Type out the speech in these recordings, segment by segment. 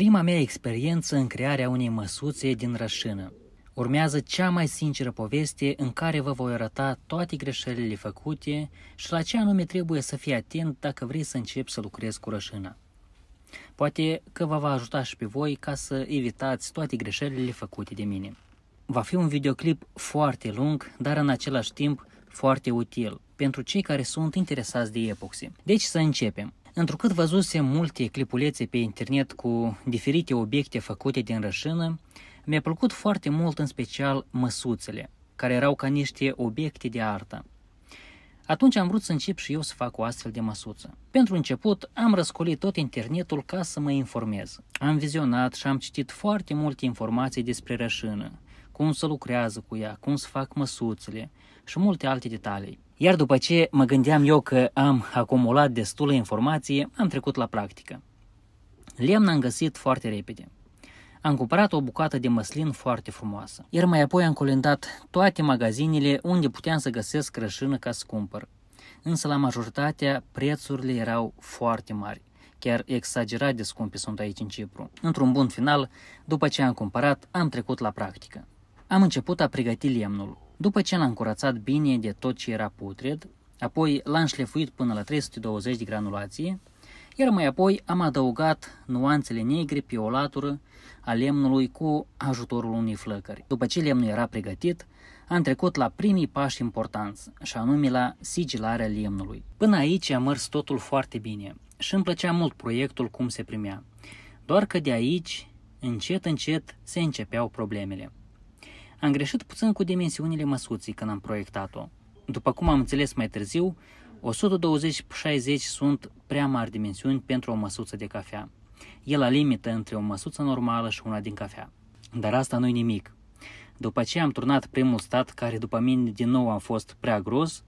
prima mea experiență în crearea unei măsuțe din rășină. Urmează cea mai sinceră poveste în care vă voi arăta toate greșelile făcute și la ce anume trebuie să fii atent dacă vrei să începi să lucrezi cu rășina. Poate că vă va ajuta și pe voi ca să evitați toate greșelile făcute de mine. Va fi un videoclip foarte lung, dar în același timp foarte util pentru cei care sunt interesați de epoxi. Deci să începem! Întrucât văzuse multe clipulețe pe internet cu diferite obiecte făcute din rășină, mi-a plăcut foarte mult în special măsuțele, care erau ca niște obiecte de artă. Atunci am vrut să încep și eu să fac o astfel de măsuță. Pentru început, am răscolit tot internetul ca să mă informez. Am vizionat și am citit foarte multe informații despre rășină, cum să lucrează cu ea, cum să fac măsuțele și multe alte detalii. Iar după ce mă gândeam eu că am acumulat destulă informație, am trecut la practică. Lemn am găsit foarte repede. Am cumpărat o bucată de măslin foarte frumoasă. Iar mai apoi am colindat toate magazinele unde puteam să găsesc rășină ca să cumpăr. Însă la majoritatea prețurile erau foarte mari. Chiar exagerat de scumpe sunt aici în Cipru. Într-un bun final, după ce am cumpărat, am trecut la practică. Am început a pregăti lemnul. După ce l-am curățat bine de tot ce era putred, apoi l-am șlefuit până la 320 de granulație, iar mai apoi am adăugat nuanțele negre pe o latură a lemnului cu ajutorul unei flăcări. După ce lemnul era pregătit, am trecut la primii pași importanți, și anume la sigilarea lemnului. Până aici am mers totul foarte bine și îmi plăcea mult proiectul cum se primea. Doar că de aici, încet încet, se începeau problemele. Am greșit puțin cu dimensiunile măsuții când am proiectat-o. După cum am înțeles mai târziu, 120-60 sunt prea mari dimensiuni pentru o măsuță de cafea. E la limită între o măsuță normală și una din cafea. Dar asta nu-i nimic. După ce am turnat primul stat, care după mine din nou a fost prea gros,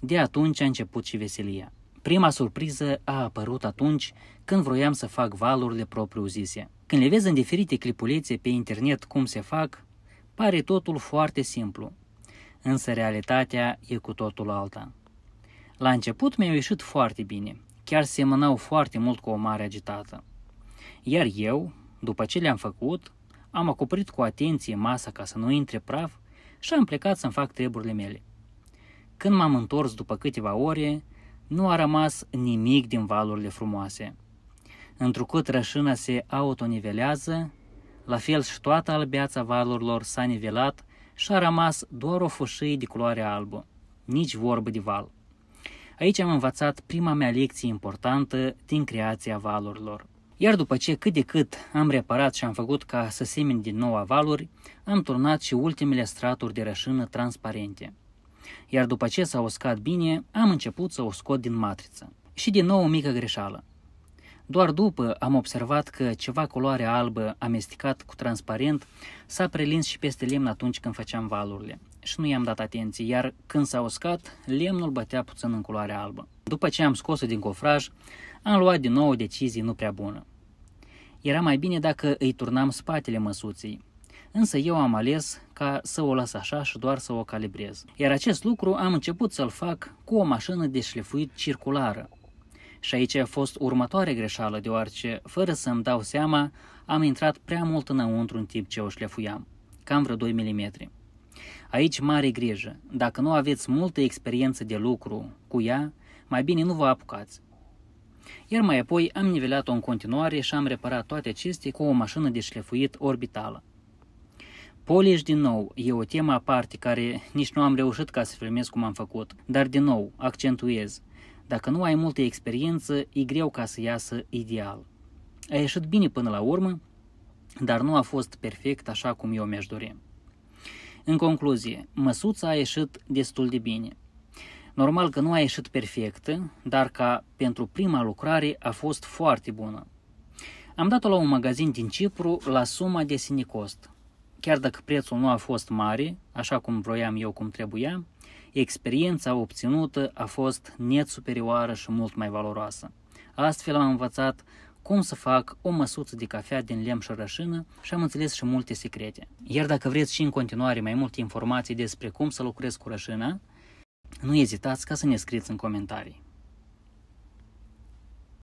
de atunci a început și veselia. Prima surpriză a apărut atunci când vroiam să fac valurile propriu zise. Când le vezi în diferite clipulețe pe internet cum se fac, Pare totul foarte simplu, însă realitatea e cu totul alta. La început mi-au ieșit foarte bine, chiar semănau foarte mult cu o mare agitată. Iar eu, după ce le-am făcut, am acoperit cu atenție masa ca să nu intre praf și am plecat să-mi fac treburile mele. Când m-am întors după câteva ore, nu a rămas nimic din valurile frumoase. Întrucât rășâna se autonivelează, la fel și toată albeața valurilor s-a nivelat și a rămas doar o fâșie de culoare albă. Nici vorbă de val. Aici am învățat prima mea lecție importantă din creația valurilor. Iar după ce cât de cât am reparat și am făcut ca să semin din nou avaluri, am turnat și ultimele straturi de rășină transparente. Iar după ce s-a uscat bine, am început să o scot din matriță. Și din nou o mică greșeală. Doar după am observat că ceva culoare albă amestecat cu transparent s-a prelins și peste lemn atunci când făceam valurile și nu i-am dat atenție, iar când s-a uscat, lemnul bătea puțin în culoare albă. După ce am scos-o din cofraj, am luat din nou o decizie nu prea bună. Era mai bine dacă îi turnam spatele măsuței, însă eu am ales ca să o las așa și doar să o calibrez. Iar acest lucru am început să-l fac cu o mașină de șlefuit circulară, și aici a fost următoarea greșeală, deoarece, fără să-mi dau seama, am intrat prea mult înăuntru în tip ce o șlefuiam, cam vreo 2 mm. Aici mare grijă, dacă nu aveți multă experiență de lucru cu ea, mai bine nu vă apucați. Iar mai apoi am nivelat-o în continuare și am reparat toate acestea cu o mașină de șlefuit orbitală. Poliș din nou e o temă aparte care nici nu am reușit ca să filmez cum am făcut, dar din nou accentuez – dacă nu ai multă experiență, e greu ca să iasă ideal. A ieșit bine până la urmă, dar nu a fost perfect așa cum eu mi-aș dori. În concluzie, măsuța a ieșit destul de bine. Normal că nu a ieșit perfectă, dar ca pentru prima lucrare a fost foarte bună. Am dat-o la un magazin din Cipru la suma de sinicost. Chiar dacă prețul nu a fost mare, așa cum vroiam eu cum trebuia, experiența obținută a fost net superioară și mult mai valoroasă. Astfel am învățat cum să fac o măsuță de cafea din lemn și rășină și am înțeles și multe secrete. Iar dacă vreți și în continuare mai multe informații despre cum să lucrez cu rășina, nu ezitați ca să ne scrieți în comentarii.